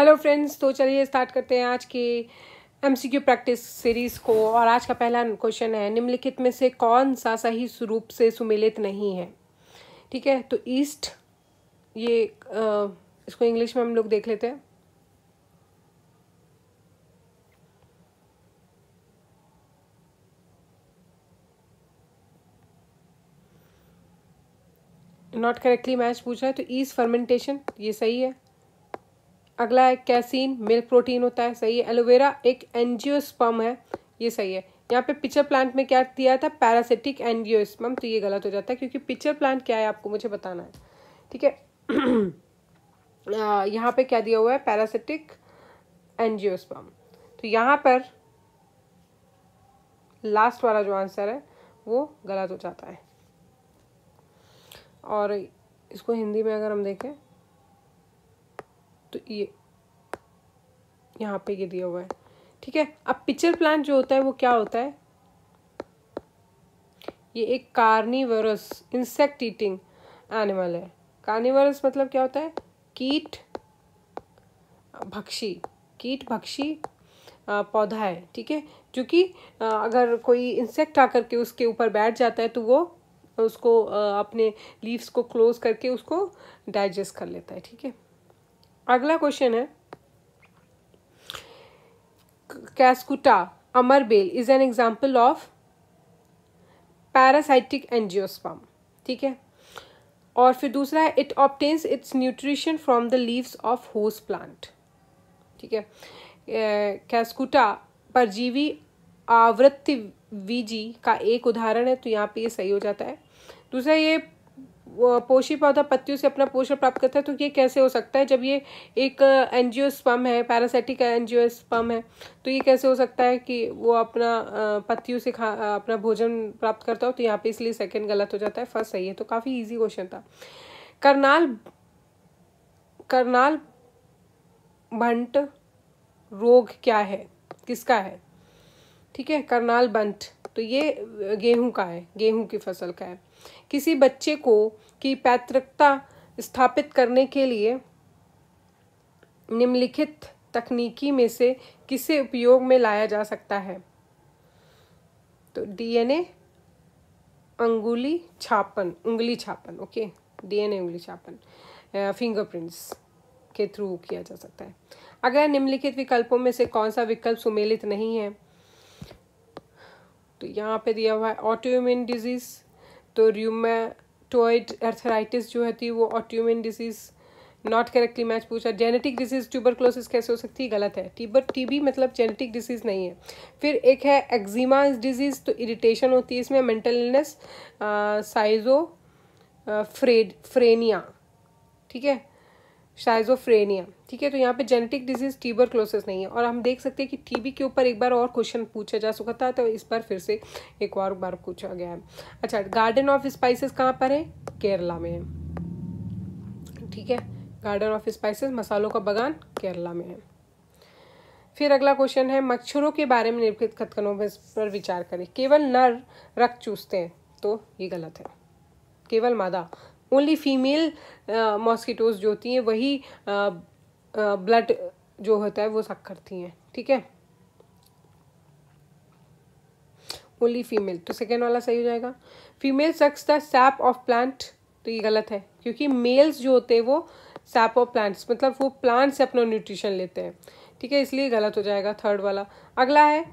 hello friends तो चलिए start करते हैं आज की एमसीक्यू प्रैक्टिस सीरीज़ को और आज का पहला क्वेश्चन है निम्नलिखित में से कौन सा सही स्वरूप से सुमेलित नहीं है ठीक है तो ईस्ट ये आ, इसको इंग्लिश में हम लोग देख लेते हैं नॉट करेक्टली मैच पूछा है तो ईस्ट फर्मेंटेशन ये सही है अगला है कैसीन मिल्क प्रोटीन होता है सही है एलोवेरा एक एनजियोस्पम है ये सही है यहाँ पे पिचर प्लांट में क्या दिया था पैरासिटिक एनजियोस्पम तो ये गलत हो जाता है क्योंकि पिचर प्लांट क्या है आपको मुझे बताना है ठीक है यहाँ पे क्या दिया हुआ है पैरासिटिक एनजियोस्पम तो यहाँ पर लास्ट वाला जो आंसर है वो गलत हो जाता है और इसको हिंदी में अगर हम देखें तो ये यहाँ पे ये दिया हुआ है ठीक है अब पिक्चर प्लांट जो होता है वो क्या होता है ये एक कार्निवरस इंसेक्ट ईटिंग एनिमल है कार्निवरस मतलब क्या होता है कीट भक्षी कीट भक्षी पौधा है ठीक है जो कि अगर कोई इंसेक्ट आकर के उसके ऊपर बैठ जाता है तो वो उसको अपने लीव्स को क्लोज करके उसको डाइजेस्ट कर लेता है ठीक है अगला क्वेश्चन है कैस्कुटा अमरबेल is an example of parasitic angiosperm ठीक है और फिर दूसरा है it obtains its nutrition from the leaves of host plant ठीक है कैस्कुटा परजीवी आवृत्ति वीजी का एक उदाहरण है तो यहाँ पे ये सही हो जाता है दूसरा ये पोषी पौधा पत्तियों से अपना पोषण प्राप्त करता है तो ये कैसे हो सकता है जब ये एक एनजीओ स्पम है पैरासाइटिक स्पम है तो ये कैसे हो सकता है कि वो अपना पत्तियों से खा अपना भोजन प्राप्त करता हो तो यहाँ पे इसलिए सेकंड गलत हो जाता है फर्स्ट सही है तो काफ़ी इजी क्वेश्चन था करनाल करनाल भंट रोग क्या है किसका है ठीक है करनाल बंट तो ये गेहूँ का है गेहूँ की फसल का है किसी बच्चे को की पैतृकता स्थापित करने के लिए निम्नलिखित तकनीकी में से किसे उपयोग में लाया जा सकता है तो डीएनए अंगुली छापन उंगली छापन ओके डीएनए उंगली छापन फिंगरप्रिंट्स के थ्रू किया जा सकता है अगर निम्नलिखित विकल्पों में से कौन सा विकल्प सुमेलित नहीं है तो यहाँ पे दिया हुआ है ऑटोइम्यून डिजीज़ तो रूमेटोइड अर्थराइटिस जो है है वो autoimmune disease not correctly match पूछा जेनेटिक ट्यूबर ट्यूबरक्लोसिस कैसे हो सकती है गलत है टीबर टीबी मतलब जेनेटिक डिसीज नहीं है फिर एक है एक्जिमा डिजीज़ तो इरिटेशन होती है इसमें मेंटल इलनेस साइजो फ्रेड फ्रेनिया ठीक है शाइजोफ्रेनिया ठीक है तो यहाँ पे जेनेटिक डिजीज टीबरक्लोसिस नहीं है और हम देख सकते हैं कि टीबी के ऊपर एक बार और क्वेश्चन पूछा जा सकता है तो इस बार फिर से एक और बार पूछा गया है अच्छा गार्डन ऑफ स्पाइसेस कहाँ पर है केरला में है ठीक है गार्डन ऑफ स्पाइसेस मसालों का बगान केरला में है फिर अगला क्वेश्चन है मच्छरों के बारे में निम्नलिखित कथनों पर विचार करें केवल नर रक्त चूसते हैं तो ये गलत है केवल मादा ओनली फीमेल मॉस्किटोज जो होती हैं वही ब्लड uh, uh, जो होता है वो सक करती हैं ठीक है ओनली फीमेल तो सेकेंड वाला सही हो जाएगा female sucks the sap of plant तो ये गलत है क्योंकि मेल्स जो होते हैं वो सैप ऑफ प्लांट्स मतलब वो प्लांट्स से अपना न्यूट्रिशन लेते हैं ठीक है इसलिए गलत हो जाएगा थर्ड वाला अगला है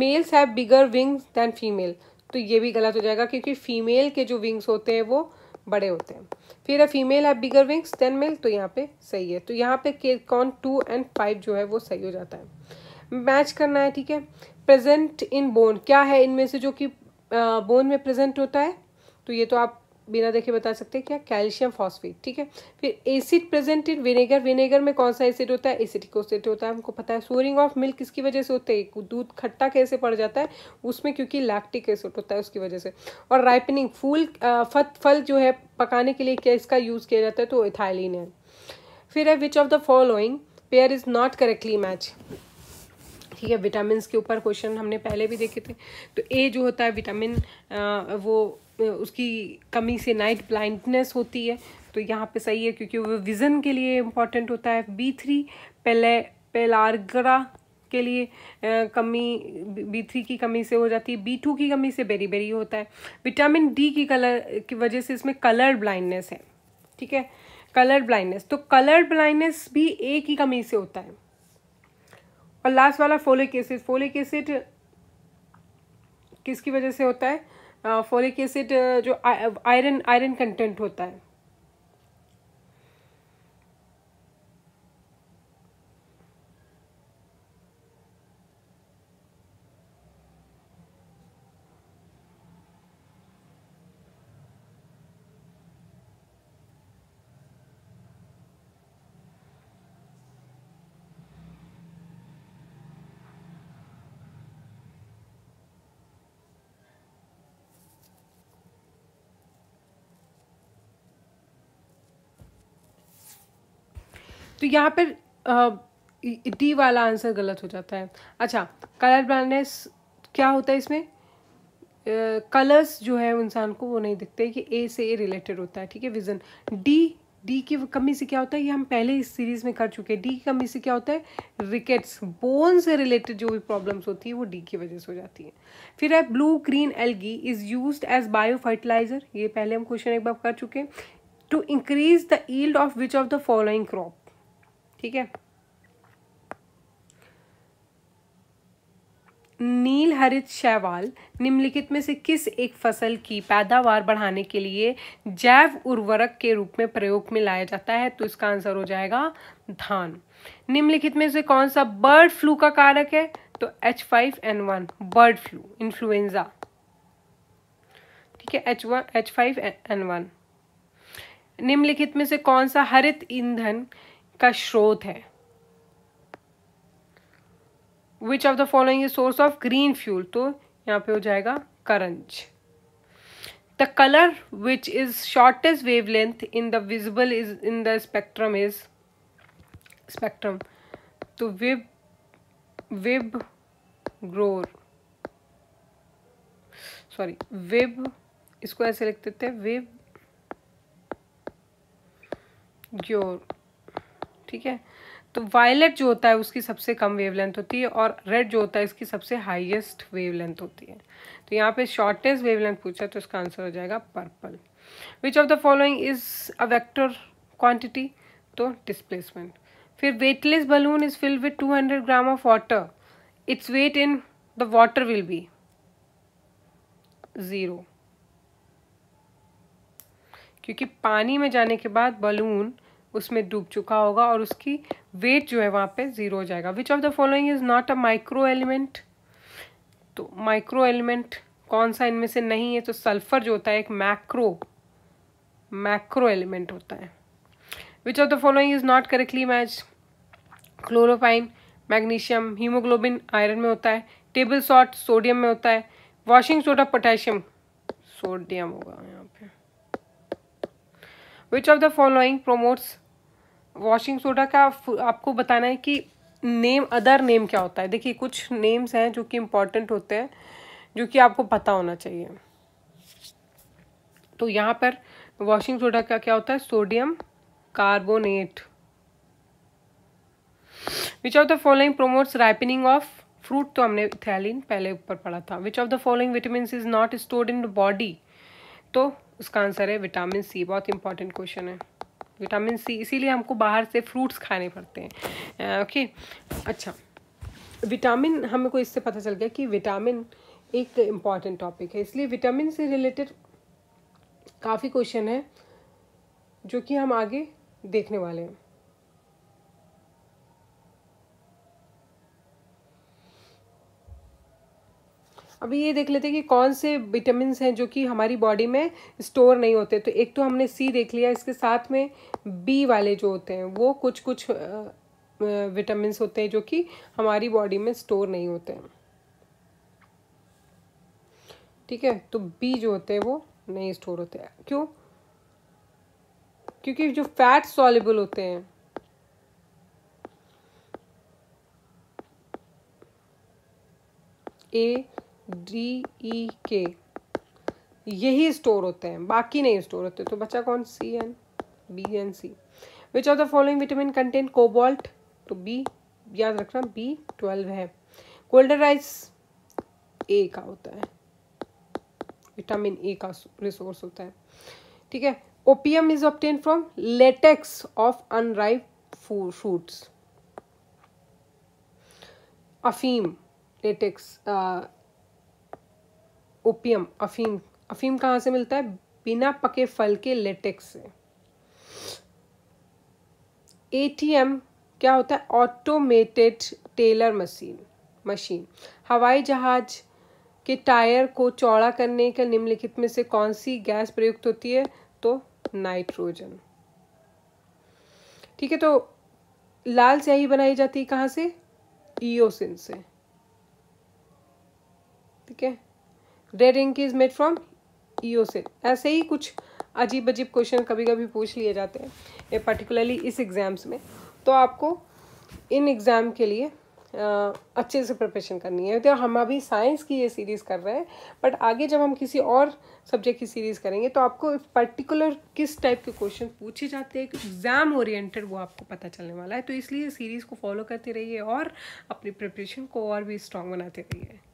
males have bigger wings than female तो ये भी गलत हो जाएगा क्योंकि फीमेल के जो विंग्स होते हैं वो बड़े होते हैं फिर अब फीमेल है बिगर विंग्स देन मेल तो यहाँ पे सही है तो यहाँ पे के कॉन टू एंड फाइव जो है वो सही हो जाता है मैच करना है ठीक है प्रेजेंट इन बोन क्या है इनमें से जो कि बोन में प्रेजेंट होता है तो ये तो आप बिना देखे बता सकते हैं क्या कैल्शियम फॉस्फेट ठीक है फिर acid present in vinegar vinegar में कौन सा एसिड होता है एसिडिक एसिड होता है हमको पता है सोरिंग ऑफ मिल्क किसकी वजह से होता है दूध खट्टा कैसे पड़ जाता है उसमें क्योंकि लैक्टिक एसिड होता है उसकी वजह से और राइपनिंग फूल फत फल जो है पकाने के लिए क्या इसका यूज़ किया जाता है तो इथाइलिन है फिर है which of the following pair is not correctly match ठीक है विटामिन के ऊपर क्वेश्चन हमने पहले भी देखे थे तो ए जो होता है विटामिन वो उसकी कमी से नाइट ब्लाइंडनेस होती है तो यहाँ पे सही है क्योंकि वो विज़न के लिए इम्पॉर्टेंट होता है बी थ्री पेले पेलार्गरा के लिए कमी बी थ्री की कमी से हो जाती है बी टू की कमी से बेरी बेरी होता है विटामिन डी की कलर की वजह से इसमें कलर ब्लाइंडनेस है ठीक है कलर ब्लाइंडनेस तो कलर ब्लाइंडनेस भी ए की कमी से होता है और लास्ट वाला फोलिक एसिड फोलिक एसिड किसकी वजह से होता है फोलिक एसिड जो आयरन आयरन कंटेंट होता है तो यहाँ पर डी वाला आंसर गलत हो जाता है अच्छा कलर ब्लाइंडनेस क्या होता है इसमें कलर्स uh, जो है इंसान को वो नहीं दिखते कि ए से ए रिलेटेड होता है ठीक है विजन डी डी की कमी से क्या होता है ये हम पहले इस सीरीज में कर चुके हैं डी की कमी से क्या होता है रिकेट्स बोन से रिलेटेड जो भी प्रॉब्लम्स होती है वो डी की वजह से हो जाती है फिर है blue green algae is use as bio fertiliser ये पहले हम क्वेश्चन एक बार कर चुके हैं to increase the yield of which of the following crop ठीक है नील हरित शैवाल निम्नलिखित में से किस एक फसल की पैदावार बढ़ाने के लिए जैव उर्वरक के रूप में प्रयोग में लाया जाता है तो इसका आंसर हो जाएगा धान निम्नलिखित में से कौन सा बर्ड फ्लू का कारक है तो H five N one bird flu influenza ठीक है H one H five N one निम्नलिखित में से कौन सा हरित ईंधन का स्रोत है which of the following source of green fuel तो यहाँ पे हो जाएगा करंज the colour which is shortest wave length in the visible is in the spectrum is spectrum तो विब विब ग्रोर सॉरी विब इसको ऐसे लिख देते हैं विब ग्योर ठीक है तो वायलेट जो होता है उसकी सबसे कम वेवलेंथ होती है और रेड जो होता है इसकी सबसे हाईएस्ट वेवलेंथ होती है तो यहाँ पे शॉर्टेस्ट वेवलेंथ पूछा तो इसका आंसर हो जाएगा purple which of the following is a vector quantity तो डिस्प्लेसमेंट फिर weightless balloon is filled with hundred gram of water its weight in the water will be zero क्योंकि पानी में जाने के बाद बलून उसमें डूब चुका होगा और उसकी वेट जो है वहाँ पे ज़ीरो हो जाएगा which of the following is not a micro element तो माइक्रो एलिमेंट कौन सा इनमें से नहीं है तो सल्फर जो होता है एक मैक्रो मैक्रो एलिमेंट होता है which of the following is not correctly match chlorophyll magnesium haemoglobin iron में होता है टेबल सॉल्ट सोडियम में होता है वॉशिंग सोडा पोटेशियम सोडियम होगा यहाँ पे which of the following promotes washing soda का आपको बताना है कि नेम अदर नेम क्या होता है देखिए कुछ नेम्स हैं जो कि इम्पॉर्टेंट होते हैं जो कि आपको पता होना चाहिए तो यहाँ पर वॉशिंग सोडा का क्या होता है sodium carbonate which of the following promotes ripening of fruit तो हमने थैलिन पहले ऊपर पढ़ा था which of the following vitamin is not stored in the body तो उसका आंसर है विटामिन सी बहुत इंपॉर्टेंट क्वेश्चन है विटामिन सी इसीलिए हमको बाहर से फ्रूट्स खाने पड़ते हैं ओके अच्छा विटामिन हमें को इससे पता चल गया कि विटामिन एक इम्पॉर्टेंट टॉपिक है इसलिए विटामिन से रिलेटेड काफ़ी क्वेश्चन है जो कि हम आगे देखने वाले हैं अभी ये देख लेते हैं कि कौन से विटामिन हैं जो कि हमारी बॉडी में स्टोर नहीं होते तो एक तो हमने सी देख लिया इसके साथ में बी वाले जो होते हैं वो कुछ कुछ विटामिन होते हैं जो कि हमारी बॉडी में स्टोर नहीं होते हैं ठीक है तो बी जो होते हैं वो नहीं स्टोर होते हैं क्यों क्योंकि जो फैट सॉलेबल होते हैं ए डी ई के यही स्टोर होते हैं बाकी नहीं स्टोर होते तो बचा कौन सी and B and C which of the following vitamin content cobalt तो बी याद रखना बी ट्वेल्व है गोल्डन राइस ए का होता है विटामिन ए का रिसोर्स होता है ठीक है opium is obtain from latex of unripe fruits अफीम लेटेक्स ओपीएम अफीम अफीम कहाँ से मिलता है बिना पके फल के लेटेक्स से एटीएम क्या होता है ऑटोमेटेड टेलर मशीन मशीन हवाई जहाज के टायर को चौड़ा करने का निम्नलिखित में से कौन सी गैस प्रयुक्त होती है तो नाइट्रोजन ठीक है तो लाल स्याही बनाई जाती है कहाँ से ईओसिन से ठीक है red ink is made from eosin ऐसे ही कुछ अजीब अजीब क्वेश्चन कभी कभी पूछ लिए जाते हैं पर्टिकुलरली इस एग्ज़ाम्स में तो आपको इन एग्ज़ाम के लिए आ, अच्छे से प्रिपरेशन करनी है तो हम अभी साइंस की ये सीरीज़ कर रहे हैं बट आगे जब हम किसी और सब्जेक्ट की सीरीज़ करेंगे तो आपको पर्टिकुलर किस टाइप के क्वेश्चन पूछे जाते हैं एग्ज़ाम ओरिएंटेड वो आपको पता चलने वाला है तो इसलिए सीरीज़ को फॉलो करते रहिए और अपनी प्रिपरेशन को और भी स्ट्रॉन्ग बनाते रहिए